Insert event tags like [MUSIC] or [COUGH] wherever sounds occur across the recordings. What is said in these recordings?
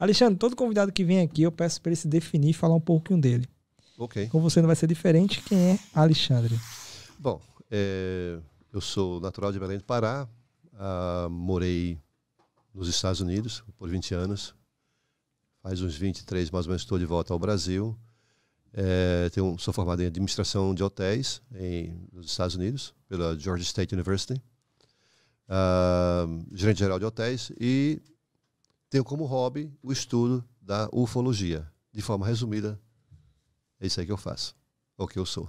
Alexandre, todo convidado que vem aqui, eu peço para ele se definir e falar um pouquinho dele. Ok. Com você não vai ser diferente. Quem é Alexandre? Bom, é, eu sou natural de Belém do Pará. Ah, morei nos Estados Unidos por 20 anos. Faz uns 23, mais ou menos, estou de volta ao Brasil. É, tenho, sou formado em administração de hotéis em, nos Estados Unidos, pela Georgia State University. Uh, gerente geral de hotéis e tenho como hobby o estudo da ufologia. De forma resumida, é isso aí que eu faço, é o que eu sou.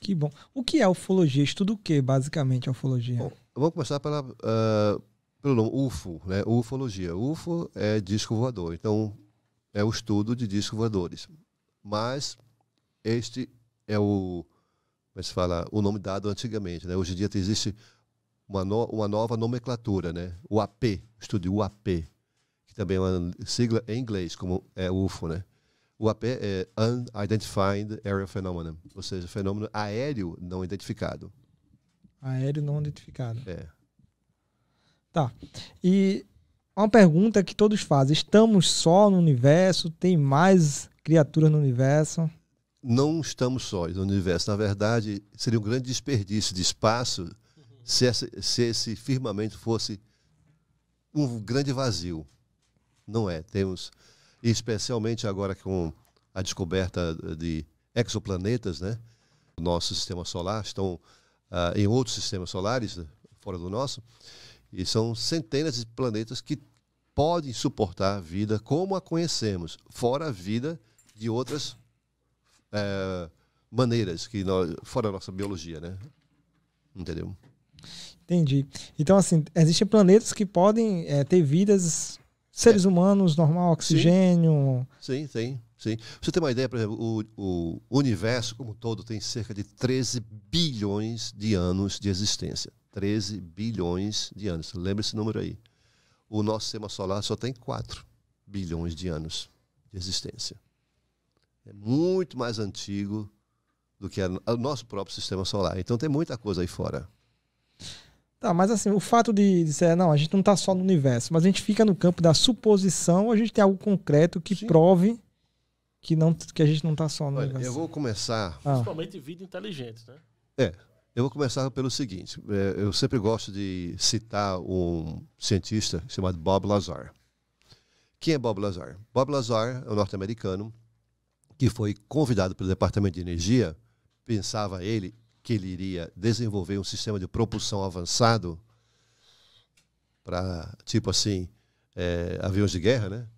Que bom. O que é ufologia? estudo o que, basicamente, a ufologia? Bom, vamos começar pela, uh, pelo nome UFO, né? ufologia. UFO é disco voador, então é o estudo de discos voadores. Mas este é o, como é se fala, o nome dado antigamente. Né? Hoje em dia existe uma, no, uma nova nomenclatura, né? o estudo UAP, também é uma sigla em inglês, como é UFO, né? O AP é Unidentified Aerial Phenomenon, ou seja, fenômeno aéreo não identificado. Aéreo não identificado. É. Tá. E uma pergunta que todos fazem: estamos só no universo? Tem mais criaturas no universo? Não estamos só no universo. Na verdade, seria um grande desperdício de espaço uhum. se, essa, se esse firmamento fosse um grande vazio. Não é. Temos, especialmente agora com a descoberta eh, de exoplanetas, né? Nosso sistema solar estão uh, em outros sistemas solares né, fora do nosso e são centenas de planetas que podem suportar a vida como a conhecemos, fora a vida de outras uh, maneiras que nós, fora a nossa biologia, né? Entendeu? Entendi. Então, assim, existem planetas que podem é, ter vidas Seres é. humanos, normal, oxigênio. Sim, sim, sim. você tem uma ideia, por exemplo, o, o, universo como um todo tem cerca de 13 bilhões de anos de existência. 13 bilhões de anos. Lembra esse número aí. O nosso sistema solar só tem 4 bilhões de anos de existência. É muito mais antigo do que o nosso próprio sistema solar. Então tem muita coisa aí fora. Tá, mas assim, o fato de dizer, não, a gente não está só no universo, mas a gente fica no campo da suposição, a gente tem algo concreto que Sim. prove que, não, que a gente não está só no Olha, universo. Eu vou começar. Ah. Principalmente vida inteligente, né? É. Eu vou começar pelo seguinte: é, eu sempre gosto de citar um cientista chamado Bob Lazar. Quem é Bob Lazar? Bob Lazar é um norte-americano que foi convidado pelo Departamento de Energia, pensava ele, que ele iria desenvolver um sistema de propulsão avançado para, tipo assim, é, aviões de guerra, né?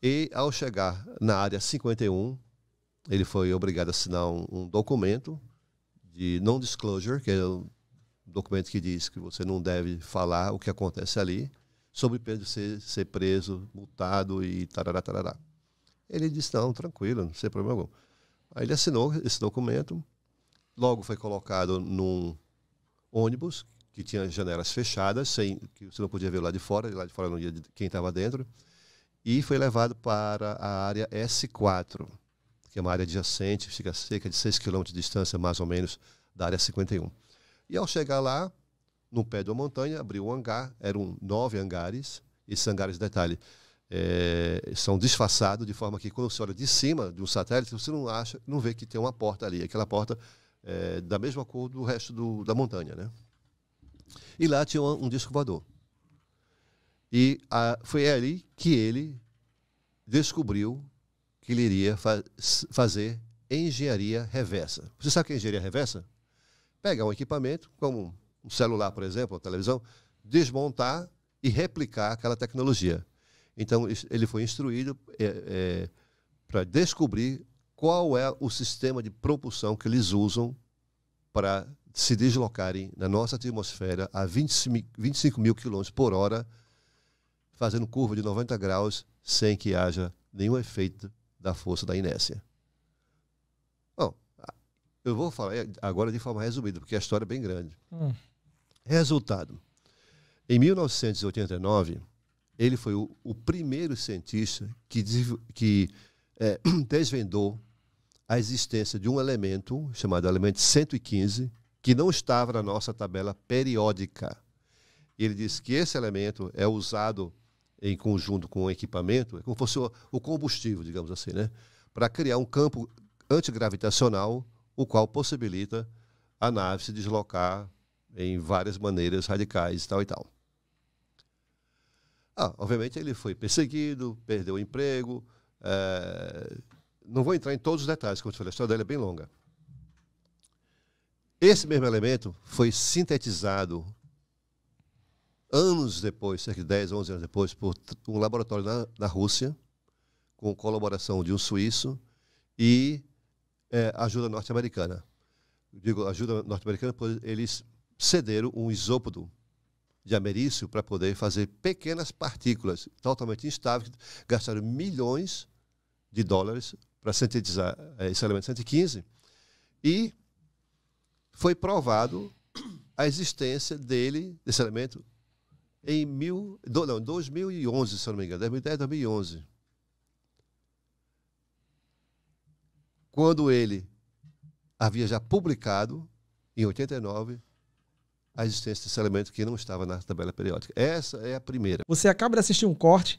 E ao chegar na área 51, ele foi obrigado a assinar um, um documento de non-disclosure, que é um documento que diz que você não deve falar o que acontece ali, sobre Pedro ser, ser preso, multado e tarará, tarará. Ele disse, não, tranquilo, não tem problema algum. Aí ele assinou esse documento, logo foi colocado num ônibus que tinha janelas fechadas, sem que você não podia ver lá de fora, e lá de fora não ia de quem estava dentro, e foi levado para a área S4, que é uma área adjacente, fica a cerca de 6 km de distância, mais ou menos, da área 51. E ao chegar lá, no pé de uma montanha, abriu um hangar, eram nove hangares, esses hangares, detalhe, é, são disfarçados de forma que quando você olha de cima de um satélite, você não acha, não vê que tem uma porta ali. Aquela porta é, da mesma cor do resto do, da montanha, né? E lá tinha um, um disco voador. E a, foi ali que ele descobriu que ele iria fa fazer engenharia reversa. Você sabe o que é engenharia reversa? Pegar um equipamento, como um celular, por exemplo, ou televisão, desmontar e replicar aquela tecnologia. Então, ele foi instruído é, é, para descobrir qual é o sistema de propulsão que eles usam para se deslocarem na nossa atmosfera a 25, 25 mil quilômetros por hora, fazendo curva de 90 graus sem que haja nenhum efeito da força da inércia. Bom, eu vou falar agora de forma resumida, porque a história é bem grande. Hum. Resultado: em 1989, ele foi o, o primeiro cientista que, que é, [CLEARS THROAT] desvendou a existência de um elemento, chamado elemento 115, que não estava na nossa tabela periódica. Ele diz que esse elemento é usado em conjunto com o equipamento, é como fosse o combustível, digamos assim, né? para criar um campo antigravitacional, o qual possibilita a nave se deslocar em várias maneiras radicais, e tal e tal. Ah, obviamente ele foi perseguido, perdeu o emprego, é, não vou entrar em todos os detalhes, como eu te falei, a história dela é bem longa. Esse mesmo elemento foi sintetizado anos depois, cerca de 10, 11 anos depois, por um laboratório na, na Rússia, com colaboração de um suíço e é, ajuda norte-americana. Digo ajuda norte-americana, pois eles cederam um isópodo de amerício para poder fazer pequenas partículas totalmente instáveis, gastaram milhões de dólares para sintetizar é, esse elemento 115, e foi provado a existência dele, desse elemento, em mil, do, não, 2011, se não me engano, 2010, 2011. Quando ele havia já publicado, em 89, a existência desse elemento que não estava na tabela periódica. Essa é a primeira. Você acaba de assistir um corte